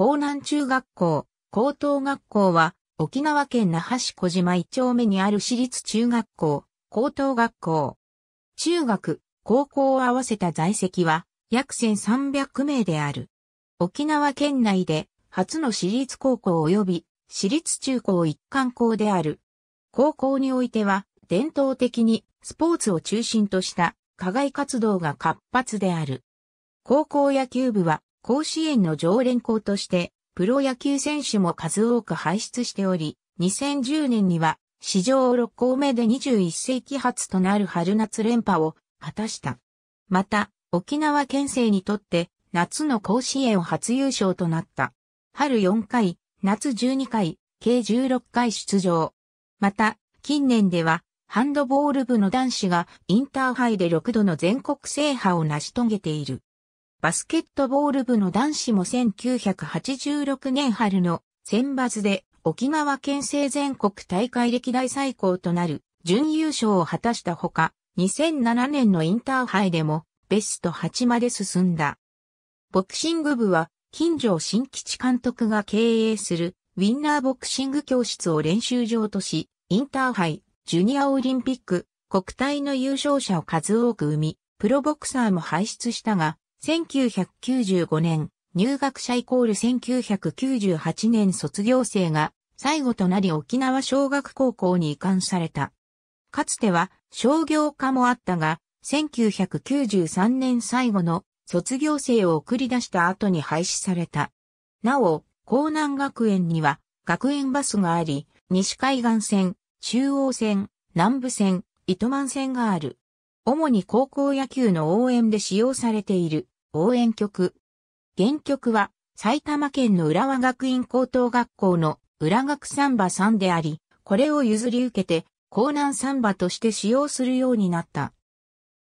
江南中学校、高等学校は、沖縄県那覇市小島1丁目にある私立中学校、高等学校。中学、高校を合わせた在籍は、約1300名である。沖縄県内で、初の私立高校及び、私立中高一貫校である。高校においては、伝統的にスポーツを中心とした課外活動が活発である。高校野球部は甲子園の常連校として、プロ野球選手も数多く輩出しており、2010年には、史上6校目で21世紀初となる春夏連覇を果たした。また、沖縄県政にとって、夏の甲子園初優勝となった。春4回、夏12回、計16回出場。また、近年では、ハンドボール部の男子がインターハイで6度の全国制覇を成し遂げている。バスケットボール部の男子も1986年春の選抜で沖縄県政全国大会歴代最高となる準優勝を果たしたほか、2007年のインターハイでもベスト8まで進んだ。ボクシング部は近所新吉監督が経営するウィンナーボクシング教室を練習場とし、インターハイ、ジュニアオリンピック、国体の優勝者を数多く生み、プロボクサーも輩出したが、1995年、入学者イコール1998年卒業生が最後となり沖縄小学高校に移管された。かつては商業科もあったが、1993年最後の卒業生を送り出した後に廃止された。なお、江南学園には学園バスがあり、西海岸線、中央線、南部線、糸満線がある。主に高校野球の応援で使用されている応援曲。原曲は埼玉県の浦和学院高等学校の浦学サンバさんであり、これを譲り受けて、江南サンバとして使用するようになった。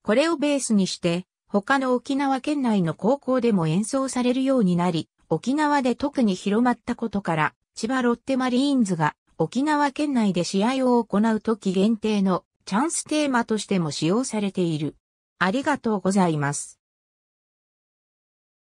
これをベースにして、他の沖縄県内の高校でも演奏されるようになり、沖縄で特に広まったことから、千葉ロッテマリーンズが沖縄県内で試合を行う時限定のチャンステーマとしても使用されている。ありがとうございます。